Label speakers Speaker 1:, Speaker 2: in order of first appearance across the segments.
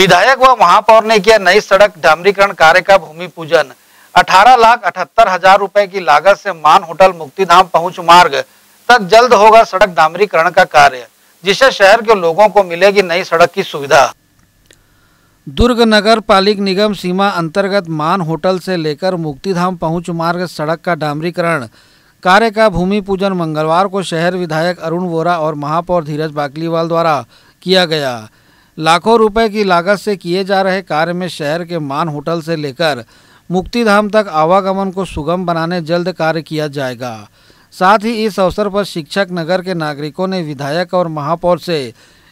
Speaker 1: विधायक व महापौर ने किया नई सड़क डामरीकरण कार्य का भूमि पूजन अठारह लाख अठहत्तर हजार रूपए की लागत से मान होटल मुक्तिधाम पहुंच मार्ग तक जल्द होगा सड़क डामरीकरण का कार्य जिससे शहर के लोगों को मिलेगी नई सड़क की सुविधा दुर्ग नगर पालिक निगम सीमा अंतर्गत मान होटल से लेकर मुक्तिधाम पहुंच मार्ग सड़क का डामरीकरण कार्य का भूमि पूजन मंगलवार को शहर विधायक अरुण वोरा और महापौर धीरज बाकलीवाल द्वारा किया गया लाखों रुपए की लागत से किए जा रहे कार्य में शहर के मान होटल से लेकर मुक्तिधाम तक आवागमन को सुगम बनाने जल्द कार्य किया जाएगा साथ ही इस अवसर पर शिक्षक नगर के नागरिकों ने विधायक और महापौर से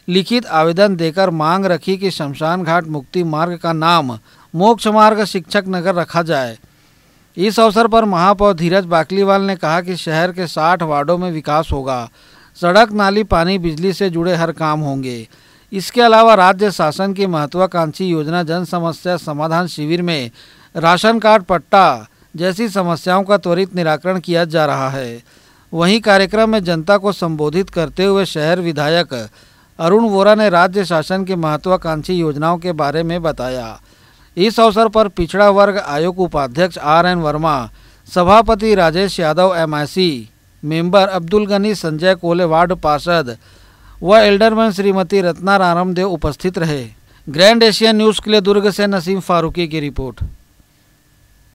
Speaker 1: लिखित आवेदन देकर मांग रखी कि शमशान घाट मुक्ति मार्ग का नाम मोक्ष मार्ग शिक्षक नगर रखा जाए इस अवसर पर महापौर धीरज बाकलीवाल ने कहा कि शहर के 60 वार्डों में विकास होगा सड़क नाली पानी बिजली से जुड़े हर काम होंगे इसके अलावा राज्य शासन की महत्वाकांक्षी योजना जन समस्या समाधान शिविर में राशन कार्ड पट्टा जैसी समस्याओं का त्वरित निराकरण किया जा रहा है वहीं कार्यक्रम में जनता को संबोधित करते हुए शहर विधायक अरुण वोरा ने राज्य शासन की महत्वाकांक्षी योजनाओं के बारे में बताया इस अवसर पर पिछड़ा वर्ग आयोग उपाध्यक्ष आर एन वर्मा सभापति Rajesh Yadav MIC member Abdul Gani Sanjay Kole ward पार्षद व एल्डरमैन श्रीमती रत्ना रामदेव उपस्थित रहे ग्रैंड एशिया न्यूज़ के लिए दुर्ग से नसीम फारूकी की रिपोर्ट